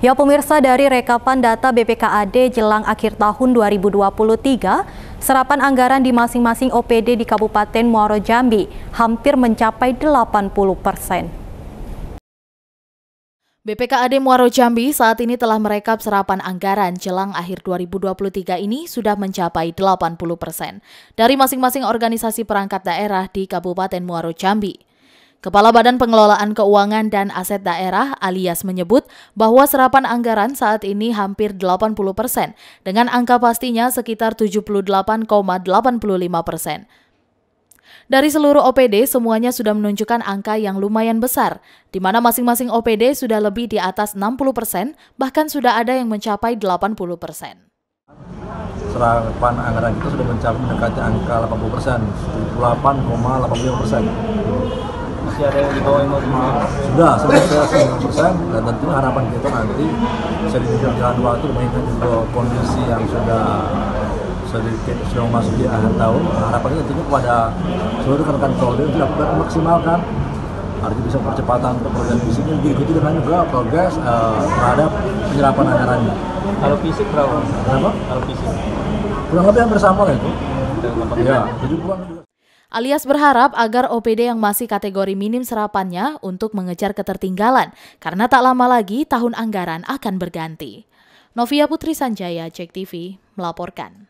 Ya pemirsa dari rekapan data BPKAD jelang akhir tahun 2023, serapan anggaran di masing-masing OPD di Kabupaten Muaro Jambi hampir mencapai 80 persen. BPKAD Muaro Jambi saat ini telah merekap serapan anggaran jelang akhir 2023 ini sudah mencapai 80 persen dari masing-masing organisasi perangkat daerah di Kabupaten Muaro Jambi. Kepala Badan Pengelolaan Keuangan dan Aset Daerah alias menyebut bahwa serapan anggaran saat ini hampir 80 persen dengan angka pastinya sekitar 78,85 persen. Dari seluruh OPD, semuanya sudah menunjukkan angka yang lumayan besar, di mana masing-masing OPD sudah lebih di atas 60 persen, bahkan sudah ada yang mencapai 80 persen serapan anggaran kita sudah mencapai mendekati angka 80 persen, 78,85 persen masih ada yang dibawa yang mau Sudah, sudah saya dan tentu harapan kita nanti saya jalan jalan dua itu mengingat juga kondisi yang sudah sedikit sudah masuk di akhir tahun harapan kita tentu kepada seluruh rekan-rekan Polri untuk dapat memaksimalkan artinya bisa percepatan untuk fisik fisiknya diikuti dengan juga progres uh, terhadap penyerapan anggarannya kalau fisik berapa? kenapa? kalau fisik kurang lebih yang bersama lah itu ya, tujuh puluh alias berharap agar OPD yang masih kategori minim serapannya untuk mengejar ketertinggalan karena tak lama lagi tahun anggaran akan berganti. Novia Putri Sanjaya, Cek TV, melaporkan.